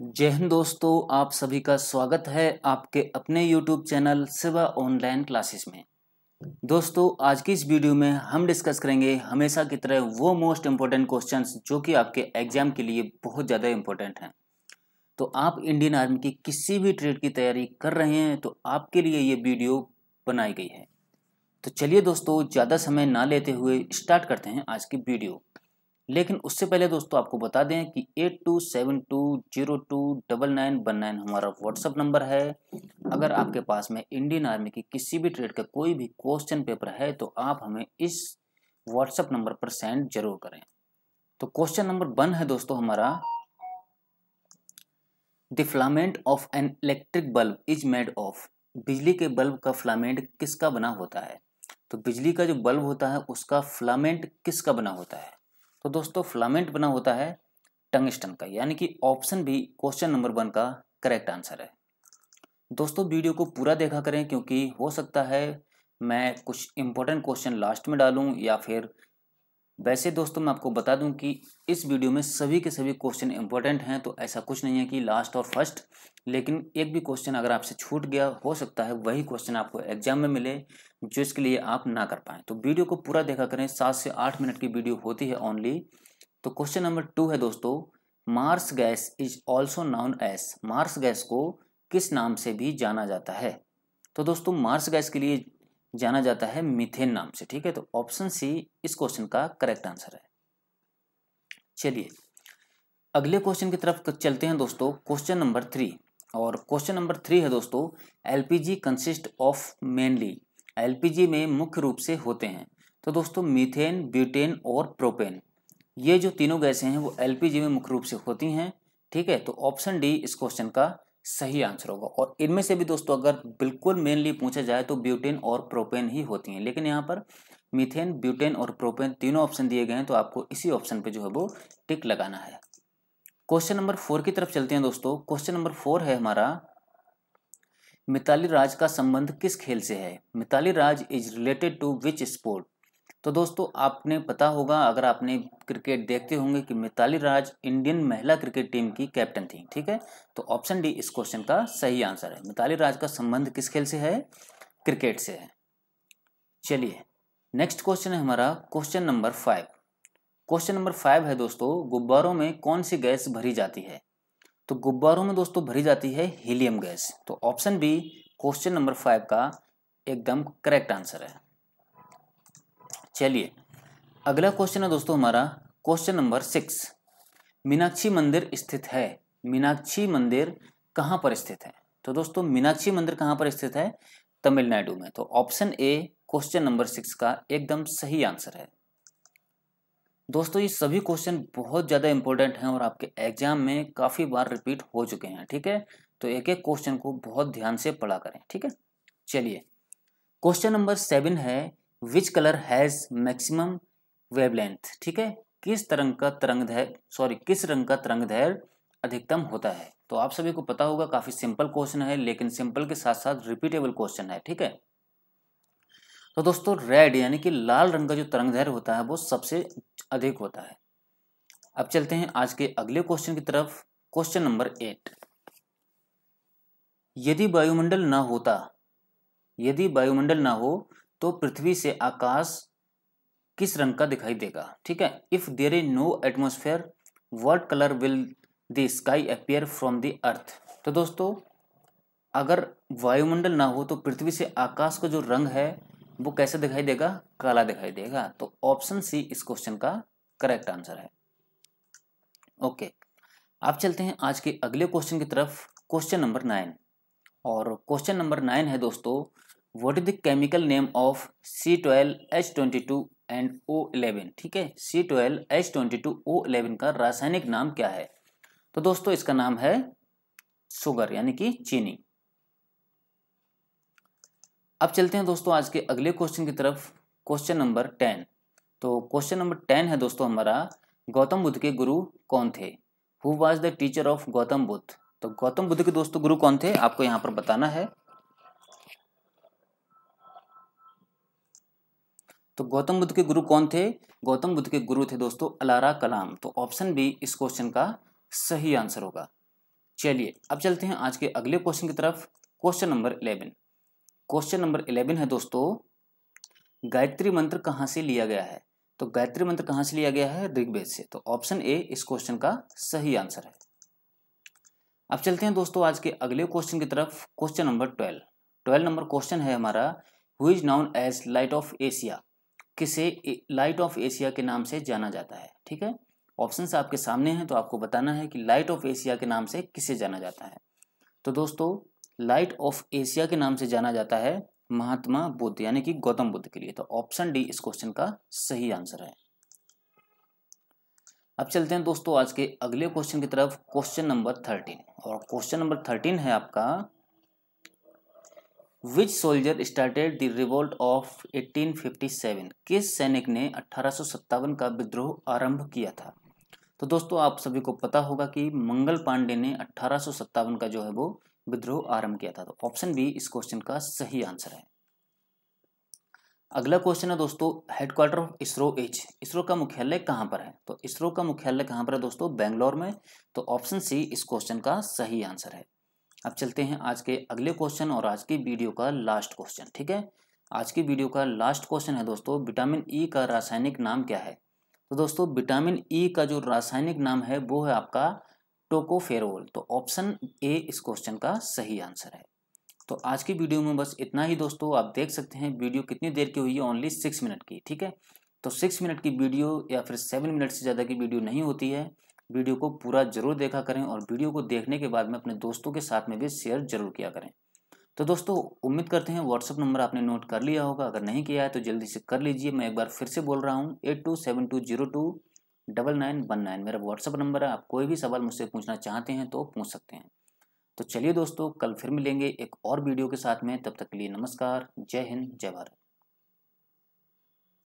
जय हिंद दोस्तों आप सभी का स्वागत है आपके अपने YouTube चैनल सिवा ऑनलाइन क्लासेस में दोस्तों आज की इस वीडियो में हम डिस्कस करेंगे हमेशा की तरह वो मोस्ट इम्पोर्टेंट क्वेश्चंस जो कि आपके एग्जाम के लिए बहुत ज़्यादा इम्पोर्टेंट हैं तो आप इंडियन आर्मी की किसी भी ट्रेड की तैयारी कर रहे हैं तो आपके लिए ये वीडियो बनाई गई है तो चलिए दोस्तों ज़्यादा समय ना लेते हुए स्टार्ट करते हैं आज की वीडियो लेकिन उससे पहले दोस्तों आपको बता दें कि eight two seven two zero two double nine one nine हमारा व्हाट्सअप नंबर है अगर आपके पास में इंडियन आर्मी की किसी भी ट्रेड का कोई भी क्वेश्चन पेपर है तो आप हमें इस व्हाट्सअप नंबर पर सेंड जरूर करें तो क्वेश्चन नंबर वन है दोस्तों हमारा the filament of an electric bulb is made of बिजली के बल्ब का फ्लामेंट किसका बना होता है तो बिजली का जो बल्ब होता है उसका फ्लामेंट किसका बना होता है तो दोस्तों फ्लामेंट बना होता है टंगस्टन का यानी कि ऑप्शन भी क्वेश्चन नंबर वन का करेक्ट आंसर है दोस्तों वीडियो को पूरा देखा करें क्योंकि हो सकता है मैं कुछ इंपॉर्टेंट क्वेश्चन लास्ट में डालूं या फिर वैसे दोस्तों मैं आपको बता दूं कि इस वीडियो में सभी के सभी क्वेश्चन इंपॉर्टेंट हैं तो ऐसा कुछ नहीं है कि लास्ट और फर्स्ट लेकिन एक भी क्वेश्चन अगर आपसे छूट गया हो सकता है वही क्वेश्चन आपको एग्जाम में मिले जो इसके लिए आप ना कर पाएँ तो वीडियो को पूरा देखा करें सात से आठ मिनट की वीडियो होती है ओनली तो क्वेश्चन नंबर टू है दोस्तों marsh gas is also known as marsh gas को किस नाम से भी जाना जाता है तो दोस्तों मार्स गैस के लिए जाना जाता है मिथेन नाम से ठीक है तो ऑप्शन सी इस क्वेश्चन का करेक्ट आंसर है चलिए अगले क्वेश्चन की तरफ चलते हैं दोस्तों क्वेश्चन नंबर थ्री और क्वेश्चन नंबर थ्री है दोस्तों LPG consist of mainly LPG में मुख्य रूप से होते हैं तो दोस्तों मीथेन ब्यूटेन और प्रोपेन ये जो तीनों गैसें हैं वो एलपीजी में मुख्य रूप से होती हैं ठीक है तो ऑप्शन डी इस क्वेश्चन का सही आंसर होगा और इनमें से भी दोस्तों अगर बिल्कुल मेनली पूछा जाए तो ब्यूटेन और प्रोपेन ही होती हैं लेकिन यहाँ पर मीथेन ब्यूटेन और प्रोपेन तीनों ऑप्शन दिए गए हैं तो आपको इसी ऑप्शन पे जो है वो टिक लगाना है क्वेश्चन नंबर फोर की तरफ चलते हैं दोस्तों क्वेश्चन नंबर फोर है हमारा मिताली राज का संबंध किस खेल से है Mithali Raj is related to which sport तो दोस्तों आपने पता होगा अगर आपने क्रिकेट देखते होंगे कि मिताली राज इंडियन महिला क्रिकेट टीम की कैप्टन थी ठीक है तो ऑप्शन डी इस क्वेश्चन का सही आंसर है मिताली राज का संबंध किस खेल से है क्रिकेट से है चलिए नेक्स्ट क्वेश्चन है हमारा question number five question number five है दोस्तों गुब्बारों में कौन सी गैस भरी जाती है तो गुब्बारों में दोस्तों भरी जाती है हीलियम गैस तो option B question number five का एकदम करेक्ट आंसर है चलिए अगला क्वेश्चन है दोस्तों हमारा क्वेश्चन नंबर सिक्स मीनाक्षी मंदिर स्थित है मीनाक्षी मंदिर कहाँ पर स्थित है तो दोस्तों मीनाक्षी मंदिर कहाँ पर स्थित है तमिलनाडु में तो option A question number six का एकदम सही आंसर है दोस्तों ये सभी क्वेश्चन बहुत ज़्यादा इंपॉर्टेंट हैं और आपके एग्जाम में काफ़ी बार रिपीट हो चुके हैं ठीक है तो एक एक क्वेश्चन को बहुत ध्यान से पढ़ा करें ठीक है चलिए क्वेश्चन नंबर सेवन है which colour has maximum wavelength ठीक है किस तरंग का तरंग सॉरी किस रंग का तरंग धैर्य अधिकतम होता है तो आप सभी को पता होगा काफ़ी सिंपल क्वेश्चन है लेकिन सिंपल के साथ साथ रिपीटेबल क्वेश्चन है ठीक है तो दोस्तों रेड यानी कि लाल रंग का जो तरंग धैर्य होता है वो सबसे अधिक होता है अब चलते हैं आज के अगले क्वेश्चन की तरफ क्वेश्चन नंबर एट यदि वायुमंडल ना होता यदि वायुमंडल ना हो तो पृथ्वी से आकाश किस रंग का दिखाई देगा ठीक है if there is no atmosphere what colour will the sky appear from the earth तो दोस्तों अगर वायुमंडल ना हो तो पृथ्वी से आकाश का जो रंग है वो कैसे दिखाई देगा काला दिखाई देगा तो ऑप्शन सी इस क्वेश्चन का करेक्ट आंसर है ओके okay. आप चलते हैं आज के अगले क्वेश्चन की तरफ क्वेश्चन नंबर नाइन और क्वेश्चन नंबर नाइन है दोस्तों what is the chemical name of C twelve H twenty two and O eleven ठीक है C twelve H twenty two O eleven का रासायनिक नाम क्या है तो दोस्तों इसका नाम है शुगर यानी कि चीनी अब चलते हैं दोस्तों आज के अगले क्वेश्चन की तरफ क्वेश्चन नंबर टेन तो क्वेश्चन नंबर टेन है दोस्तों हमारा गौतम बुद्ध के गुरु कौन थे who was the teacher of Gautam Buddha तो गौतम बुद्ध के दोस्तों गुरु कौन थे आपको यहाँ पर बताना है तो गौतम बुद्ध के गुरु कौन थे गौतम बुद्ध के गुरु थे दोस्तों अलारा कलाम तो ऑप्शन बी इस क्वेश्चन का सही आंसर होगा चलिए अब चलते हैं आज के अगले क्वेश्चन की तरफ question number eleven question number eleven है दोस्तों गायत्री मंत्र कहाँ से लिया गया है तो गायत्री मंत्र कहाँ से लिया गया है ऋग्वेद से तो ऑप्शन ए इस क्वेश्चन का सही आंसर है अब चलते हैं दोस्तों आज के अगले क्वेश्चन की तरफ question number twelve twelve number question है हमारा who is known as light of Asia किसे लाइट ऑफ एशिया के नाम से जाना जाता है ठीक है ऑप्शंस आपके सामने हैं तो आपको बताना है कि लाइट ऑफ एशिया के नाम से किसे जाना जाता है तो दोस्तों लाइट ऑफ एशिया के नाम से जाना जाता है महात्मा बुद्ध यानी कि गौतम बुद्ध के लिए तो ऑप्शन डी इस क्वेश्चन का सही आंसर है अब चलते हैं दोस्तों आज के अगले क्वेश्चन की तरफ क्वेश्चन नंबर थर्टीन और क्वेश्चन नंबर थर्टीन है आपका which soldier started the revolt of 1857 किस सैनिक ने अठारह का विद्रोह आरंभ किया था तो दोस्तों आप सभी को पता होगा कि मंगल पांडे ने अठारह का जो है वो विद्रोह आरंभ किया था तो ऑप्शन बी इस क्वेश्चन का सही आंसर है अगला क्वेश्चन है दोस्तों headquarter of ISRO H ISRO का मुख्यालय कहाँ पर है तो इसरो का मुख्यालय कहाँ पर है दोस्तों बेंगलोर में तो ऑप्शन सी इस क्वेश्चन का सही आंसर है अब चलते हैं आज के अगले क्वेश्चन और आज की वीडियो का लास्ट क्वेश्चन ठीक है आज की वीडियो का लास्ट क्वेश्चन है दोस्तों विटामिन ई e का रासायनिक नाम क्या है तो दोस्तों विटामिन ई e का जो रासायनिक नाम है वो है आपका टोकोफेरोल तो ऑप्शन ए इस क्वेश्चन का सही आंसर है तो आज की वीडियो में बस इतना ही दोस्तों आप देख सकते हैं वीडियो कितनी देर की हुई है ओनली सिक्स मिनट की ठीक है तो सिक्स मिनट की वीडियो या फिर सेवन मिनट से ज़्यादा की वीडियो नहीं होती है वीडियो को पूरा जरूर देखा करें और वीडियो को देखने के बाद में अपने दोस्तों के साथ में भी शेयर जरूर किया करें तो दोस्तों उम्मीद करते हैं व्हाट्सअप नंबर आपने नोट कर लिया होगा अगर नहीं किया है तो जल्दी से कर लीजिए मैं एक बार फिर से बोल रहा हूँ eight two seven two zero two double nine one nine मेरा व्हाट्सअप नंबर है आप कोई भी सवाल मुझसे पूछना चाहते हैं तो पूछ सकते हैं तो चलिए दोस्तों कल फिर मिलेंगे एक और वीडियो के साथ में तब तक के लिए नमस्कार जय हिंद जय भारत